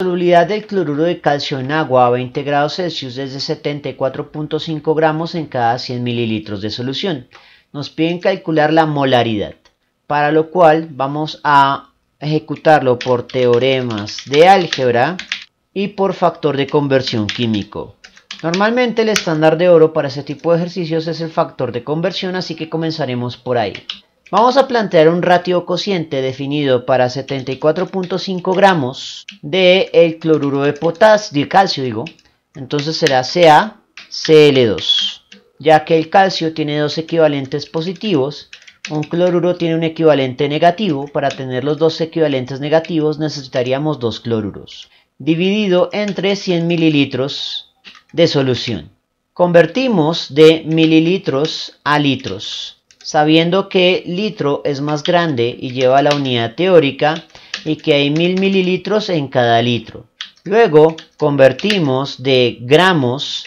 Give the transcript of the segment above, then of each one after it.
La solubilidad del cloruro de calcio en agua a 20 grados Celsius es de 74.5 gramos en cada 100 mililitros de solución. Nos piden calcular la molaridad, para lo cual vamos a ejecutarlo por teoremas de álgebra y por factor de conversión químico. Normalmente el estándar de oro para este tipo de ejercicios es el factor de conversión, así que comenzaremos por ahí. Vamos a plantear un ratio cociente definido para 74.5 gramos de el cloruro de potasio, de calcio digo. Entonces será CaCl2, ya que el calcio tiene dos equivalentes positivos, un cloruro tiene un equivalente negativo, para tener los dos equivalentes negativos necesitaríamos dos cloruros, dividido entre 100 mililitros de solución. Convertimos de mililitros a litros. Sabiendo que litro es más grande y lleva la unidad teórica y que hay mil mililitros en cada litro. Luego convertimos de gramos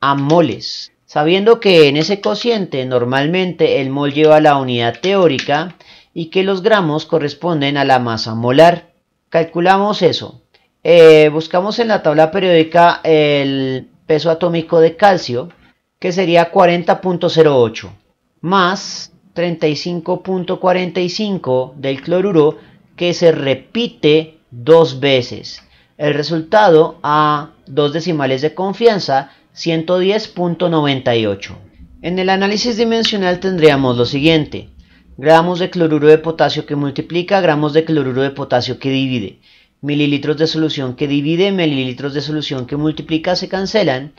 a moles. Sabiendo que en ese cociente normalmente el mol lleva la unidad teórica y que los gramos corresponden a la masa molar. Calculamos eso. Eh, buscamos en la tabla periódica el peso atómico de calcio, que sería 40.08 más 35.45 del cloruro que se repite dos veces. El resultado a dos decimales de confianza 110.98. En el análisis dimensional tendríamos lo siguiente. Gramos de cloruro de potasio que multiplica, gramos de cloruro de potasio que divide. Mililitros de solución que divide, mililitros de solución que multiplica se cancelan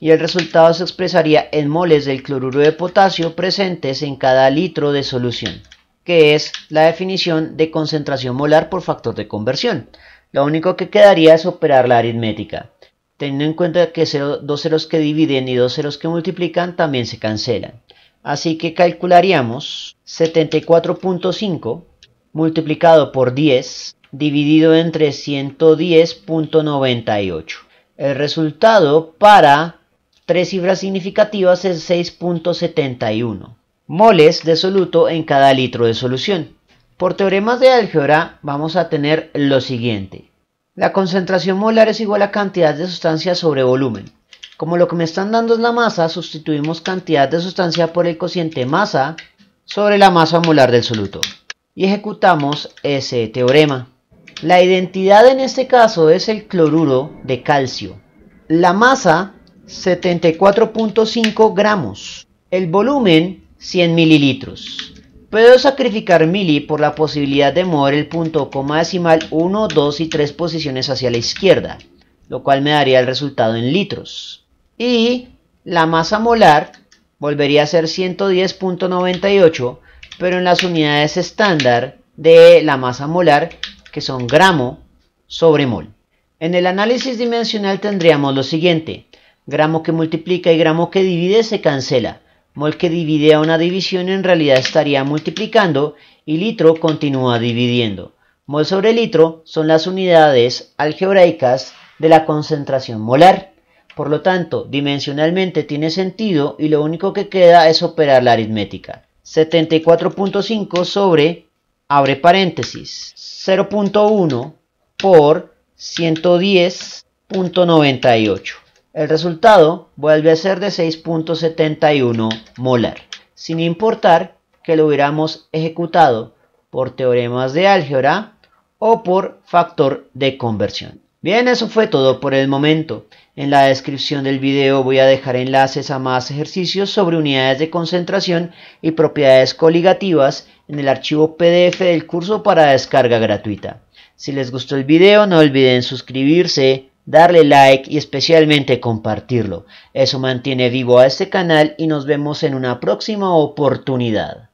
y el resultado se expresaría en moles del cloruro de potasio presentes en cada litro de solución, que es la definición de concentración molar por factor de conversión. Lo único que quedaría es operar la aritmética, teniendo en cuenta que dos ceros que dividen y dos ceros que multiplican también se cancelan. Así que calcularíamos 74.5 multiplicado por 10 dividido entre 110.98. El resultado para tres cifras significativas es 6.71 moles de soluto en cada litro de solución. Por teoremas de álgebra vamos a tener lo siguiente. La concentración molar es igual a cantidad de sustancia sobre volumen. Como lo que me están dando es la masa, sustituimos cantidad de sustancia por el cociente masa sobre la masa molar del soluto. Y ejecutamos ese teorema. La identidad en este caso es el cloruro de calcio. La masa 74.5 gramos. El volumen 100 mililitros. Puedo sacrificar mili por la posibilidad de mover el punto coma decimal 1, 2 y 3 posiciones hacia la izquierda, lo cual me daría el resultado en litros. Y la masa molar volvería a ser 110.98, pero en las unidades estándar de la masa molar, que son gramo sobre mol. En el análisis dimensional tendríamos lo siguiente. Gramo que multiplica y gramo que divide se cancela. Mol que divide a una división en realidad estaría multiplicando y litro continúa dividiendo. Mol sobre litro son las unidades algebraicas de la concentración molar. Por lo tanto, dimensionalmente tiene sentido y lo único que queda es operar la aritmética. 74.5 sobre, abre paréntesis, 0.1 por 110.98. El resultado vuelve a ser de 6.71 molar, sin importar que lo hubiéramos ejecutado por teoremas de álgebra o por factor de conversión. Bien, eso fue todo por el momento. En la descripción del video voy a dejar enlaces a más ejercicios sobre unidades de concentración y propiedades coligativas en el archivo PDF del curso para descarga gratuita. Si les gustó el video no olviden suscribirse, darle like y especialmente compartirlo. Eso mantiene vivo a este canal y nos vemos en una próxima oportunidad.